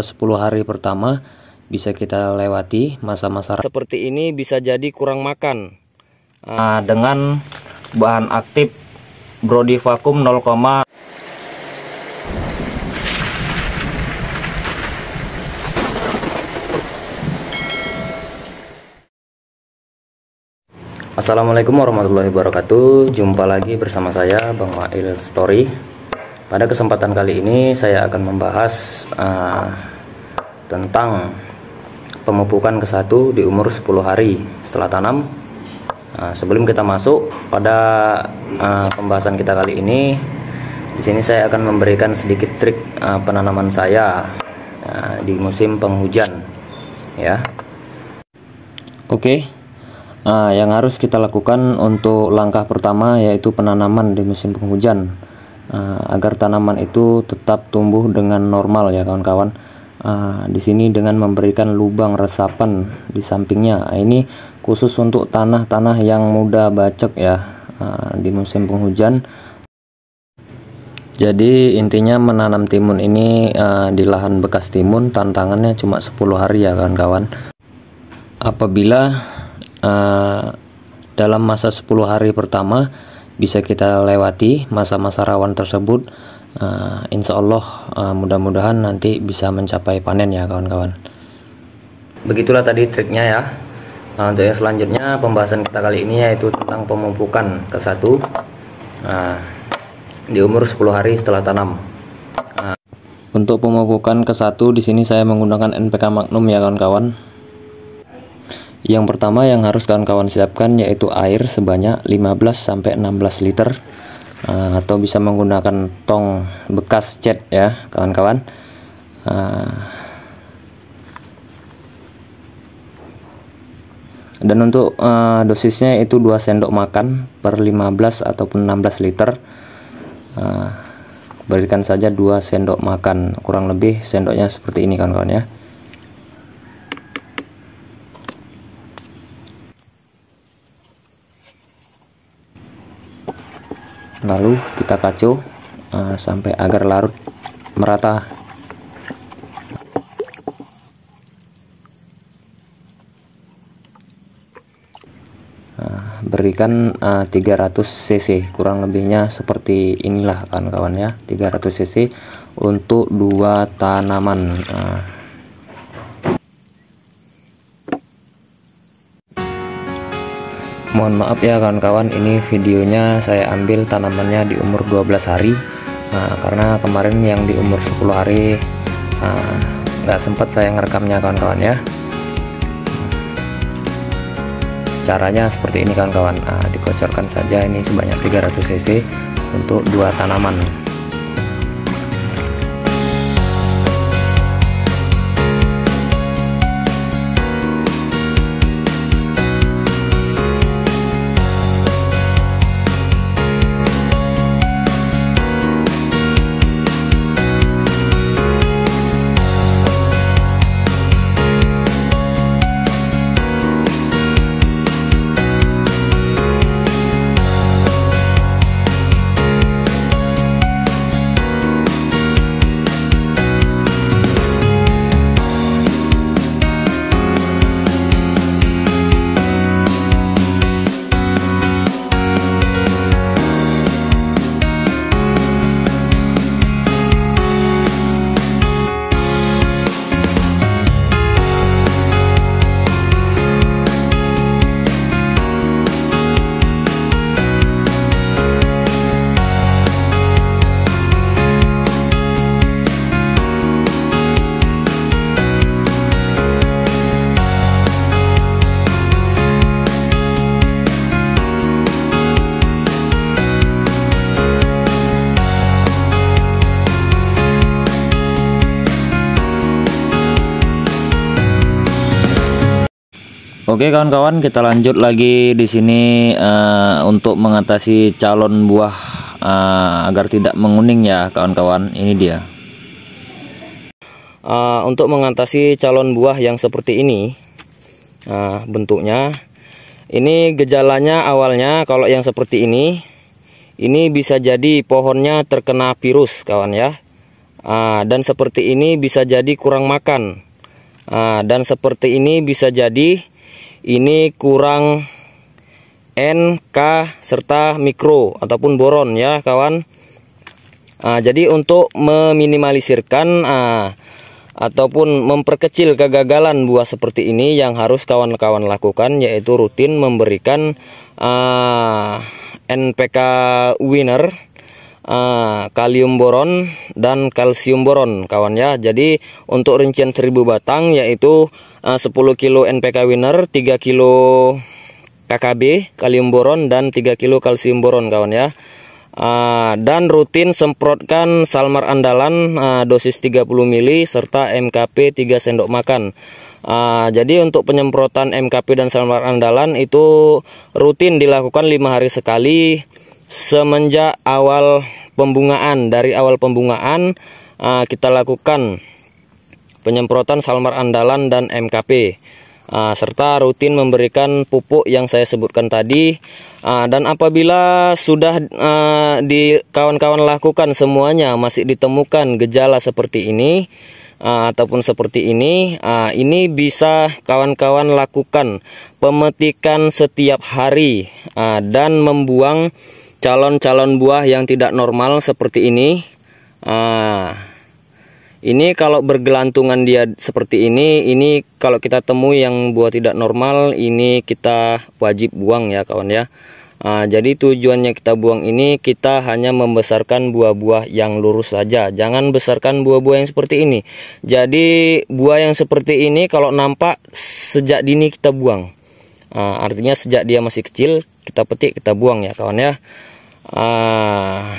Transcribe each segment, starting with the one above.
10 hari pertama bisa kita lewati masa-masa seperti ini bisa jadi kurang makan nah, dengan bahan aktif brody vakum 0, Assalamualaikum warahmatullahi wabarakatuh Jumpa lagi bersama saya Bang Mail Story pada kesempatan kali ini saya akan membahas uh, tentang pemupukan ke satu di umur 10 hari setelah tanam. Uh, sebelum kita masuk pada uh, pembahasan kita kali ini, di sini saya akan memberikan sedikit trik uh, penanaman saya uh, di musim penghujan ya. Oke. Okay. Uh, yang harus kita lakukan untuk langkah pertama yaitu penanaman di musim penghujan uh, agar tanaman itu tetap tumbuh dengan normal ya kawan-kawan. Uh, di sini dengan memberikan lubang resapan di sampingnya. Eh, ini khusus untuk tanah-tanah yang mudah bacek ya uh, di musim penghujan. Jadi intinya menanam timun ini uh, di lahan bekas timun tantangannya cuma 10 hari ya kawan-kawan. Apabila uh, dalam masa 10 hari pertama bisa kita lewati masa-masa rawan tersebut uh, insya Allah uh, mudah-mudahan nanti bisa mencapai panen ya kawan-kawan begitulah tadi triknya ya nah, untuk yang selanjutnya pembahasan kita kali ini yaitu tentang pemupukan ke satu nah, di umur 10 hari setelah tanam nah. untuk pemupukan ke satu di sini saya menggunakan NPK Magnum ya kawan-kawan yang pertama yang harus kawan-kawan siapkan yaitu air sebanyak 15-16 liter uh, atau bisa menggunakan tong bekas cat ya kawan-kawan uh, dan untuk uh, dosisnya itu 2 sendok makan per 15 ataupun 16 liter uh, berikan saja 2 sendok makan kurang lebih sendoknya seperti ini kawan-kawan ya lalu kita kacau uh, sampai agar larut merata eh, berikan uh, eh, 300 cc kurang lebihnya seperti inilah kawan-kawan ya 300 cc untuk dua tanaman uh, Mohon maaf ya kawan-kawan, ini videonya saya ambil tanamannya di umur 12 hari. Nah, karena kemarin yang di umur 10 hari ah, nggak nah, sempat saya ngerekamnya kawan-kawan ya. Caranya seperti ini kawan-kawan. Nah, dikocorkan saja ini sebanyak 300 cc untuk dua tanaman. Oke kawan-kawan, kita lanjut lagi di sini uh, untuk mengatasi calon buah uh, agar tidak menguning ya kawan-kawan. Ini dia. Uh, untuk mengatasi calon buah yang seperti ini, uh, bentuknya, ini gejalanya awalnya kalau yang seperti ini, ini bisa jadi pohonnya terkena virus kawan ya, uh, dan seperti ini bisa jadi kurang makan, uh, dan seperti ini bisa jadi ini kurang N, K, serta mikro ataupun boron ya kawan nah, Jadi untuk meminimalisirkan nah, ataupun memperkecil kegagalan buah seperti ini yang harus kawan-kawan lakukan yaitu rutin memberikan uh, ah, NPK winner uh, kalium boron dan kalsium boron kawan ya jadi untuk rincian 1000 batang yaitu Eh, uh, 10 kilo NPK Winner, 3 kilo KKB kalium boron dan 3 kilo kalsium boron kawan ya. Eh, dan rutin semprotkan salmar andalan uh, dosis 30 mili serta MKP 3 sendok makan. Uh, jadi untuk penyemprotan MKP dan salmar andalan itu rutin dilakukan lima hari sekali semenjak awal pembungaan dari awal pembungaan uh, kita lakukan penyemprotan salmar andalan dan MKP uh, ah, serta rutin memberikan pupuk yang saya sebutkan tadi uh, dan apabila sudah uh, di kawan-kawan lakukan semuanya masih ditemukan gejala seperti ini uh, ataupun seperti ini uh, ini bisa kawan-kawan lakukan pemetikan setiap hari uh, dan membuang calon-calon buah yang tidak normal seperti ini uh, ini kalau bergelantungan dia seperti ini, ini kalau kita temui yang buah tidak normal, ini kita wajib buang ya kawan ya. Nah, jadi tujuannya kita buang ini kita hanya membesarkan buah-buah yang lurus saja. Jangan besarkan buah-buah yang seperti ini. Jadi buah yang seperti ini kalau nampak sejak dini kita buang. Nah, artinya sejak dia masih kecil kita petik kita buang ya kawan ya. Ah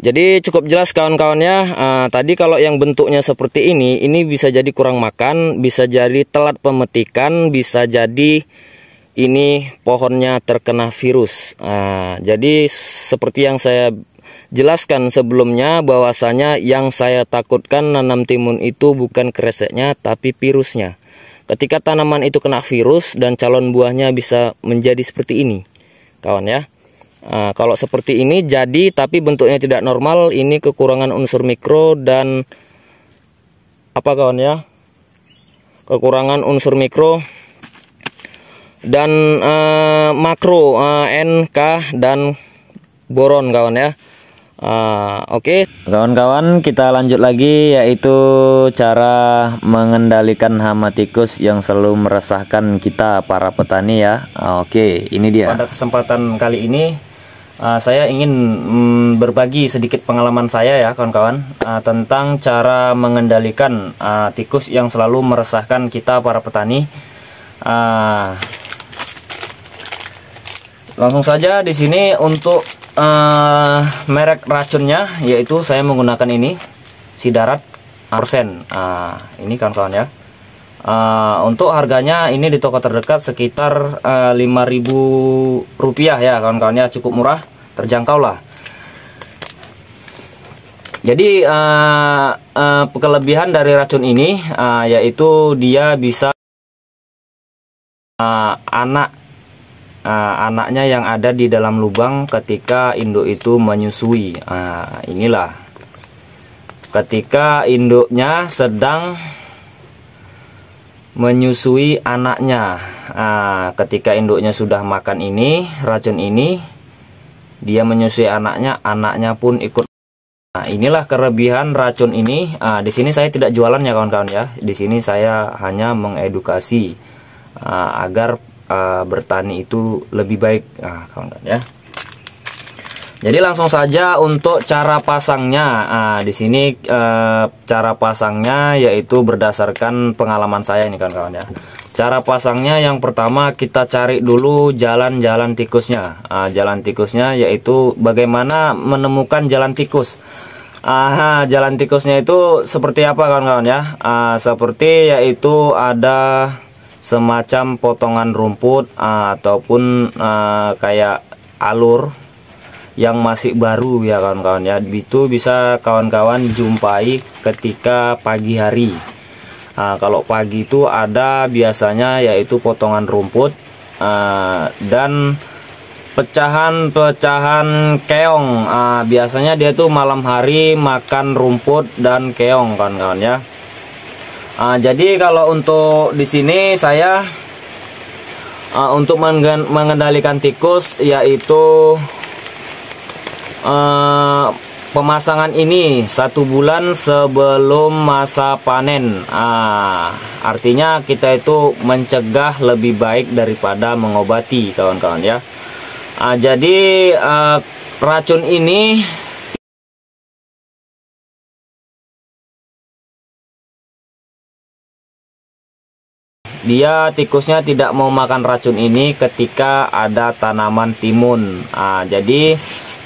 jadi cukup jelas kawan-kawannya uh, Tadi kalau yang bentuknya seperti ini Ini bisa jadi kurang makan Bisa jadi telat pemetikan Bisa jadi ini pohonnya terkena virus uh, Jadi seperti yang saya jelaskan sebelumnya bahwasanya yang saya takutkan nanam timun itu bukan kreseknya tapi virusnya. Ketika tanaman itu kena virus dan calon buahnya bisa menjadi seperti ini. Kawan ya. Nah, kalau seperti ini jadi tapi bentuknya tidak normal, ini kekurangan unsur mikro dan apa kawan ya? Kekurangan unsur mikro dan eh, makro eh, ah, NK dan boron kawan ya. eh, Oke, okay. kawan-kawan, kita lanjut lagi, yaitu cara mengendalikan hama tikus yang selalu meresahkan kita, para petani. Ya, oke, okay, ini dia pada kesempatan kali ini. Uh, saya ingin mm, berbagi sedikit pengalaman saya ya kawan-kawan uh, tentang cara mengendalikan uh, tikus yang selalu meresahkan kita para petani. Uh, langsung saja di sini untuk uh, merek racunnya yaitu saya menggunakan ini sidarat arsen. Uh, ini kawan-kawan ya. Uh, untuk harganya ini di toko terdekat sekitar uh, eh, 5000 rupiah ya kawan-kawannya cukup murah terjangkau lah jadi uh, uh, kelebihan dari racun ini uh, yaitu dia bisa uh, anak uh, anaknya yang ada di dalam lubang ketika induk itu menyusui uh, inilah ketika induknya sedang menyusui anaknya. Nah, ketika induknya sudah makan ini, racun ini, dia menyusui anaknya, anaknya pun ikut. Nah, inilah kelebihan racun ini. Nah, di sini saya tidak jualan ya kawan-kawan ya. Di sini saya hanya mengedukasi uh, agar uh, bertani itu lebih baik, nah, kawan-kawan ya. Jadi langsung saja untuk cara pasangnya. Nah, di sini e, cara pasangnya yaitu berdasarkan pengalaman saya ini kawan-kawan ya. Cara pasangnya yang pertama kita cari dulu jalan-jalan tikusnya. Nah, jalan tikusnya yaitu bagaimana menemukan jalan tikus. Aha, jalan tikusnya itu seperti apa kawan-kawan ya? Nah, seperti yaitu ada semacam potongan rumput ah, ataupun ah, kayak alur yang masih baru ya kawan-kawan ya itu bisa kawan-kawan jumpai ketika pagi hari nah, kalau pagi itu ada biasanya yaitu potongan rumput uh, dan pecahan-pecahan keong uh, biasanya dia tuh malam hari makan rumput dan keong kawan-kawan ya uh, jadi kalau untuk di sini saya uh, untuk mengendalikan tikus yaitu Eh, pemasangan ini satu bulan sebelum masa panen ah, artinya kita itu mencegah lebih baik daripada mengobati kawan-kawan ya ah, jadi ah, racun ini dia tikusnya tidak mau makan racun ini ketika ada tanaman timun ah, jadi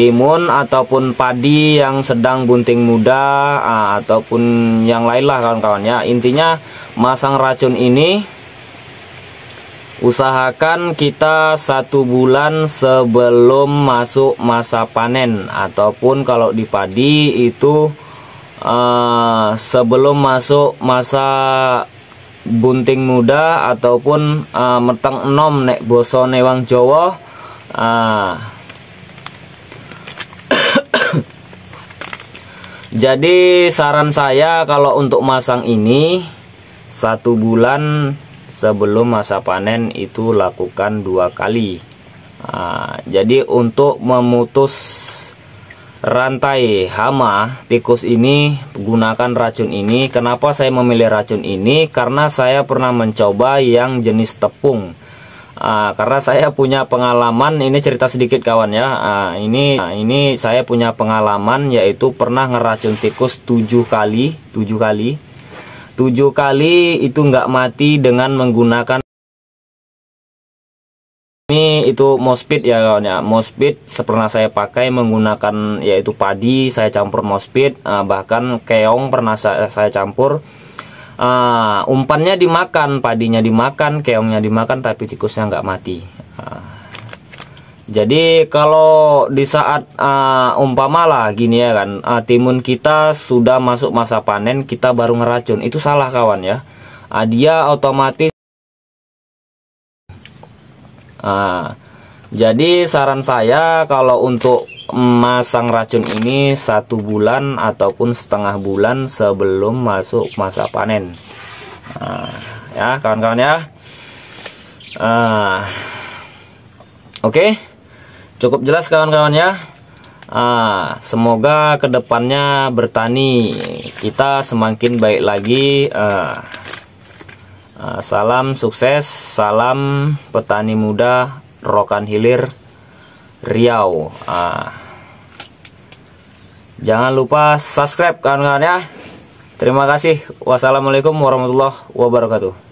timun ataupun padi yang sedang bunting muda ah, ataupun yang lain lah kawan-kawan ya intinya masang racun ini usahakan kita satu bulan sebelum masuk masa panen ataupun kalau di padi itu uh, sebelum masuk masa bunting muda ataupun uh, meteng enom nek boso newang jowo uh, Jadi saran saya kalau untuk masang ini satu bulan sebelum masa panen itu lakukan dua kali. Nah, jadi untuk memutus rantai hama tikus ini gunakan racun ini. Kenapa saya memilih racun ini? Karena saya pernah mencoba yang jenis tepung. Uh, karena saya punya pengalaman ini cerita sedikit kawan ya uh, ini uh, ini saya punya pengalaman yaitu pernah ngeracun tikus tujuh kali tujuh kali tujuh kali itu nggak mati dengan menggunakan ini itu mospit ya kawan ya mospit pernah saya pakai menggunakan yaitu padi saya campur mospit uh, bahkan keong pernah saya, saya campur uh, umpannya dimakan padinya dimakan keongnya dimakan tapi tikusnya nggak mati uh, jadi kalau di saat uh, umpama gini ya kan uh, timun kita sudah masuk masa panen kita baru ngeracun itu salah kawan ya uh, dia otomatis uh, jadi saran saya kalau untuk masang racun ini satu bulan ataupun setengah bulan sebelum masuk masa panen nah, ya kawan-kawan ya uh, oke okay. cukup jelas kawan-kawan ya uh, semoga kedepannya bertani kita semakin baik lagi uh, uh, salam sukses salam petani muda rokan hilir Riau. Ah. Jangan lupa subscribe kawan-kawan ya. Terima kasih. Wassalamualaikum warahmatullahi wabarakatuh.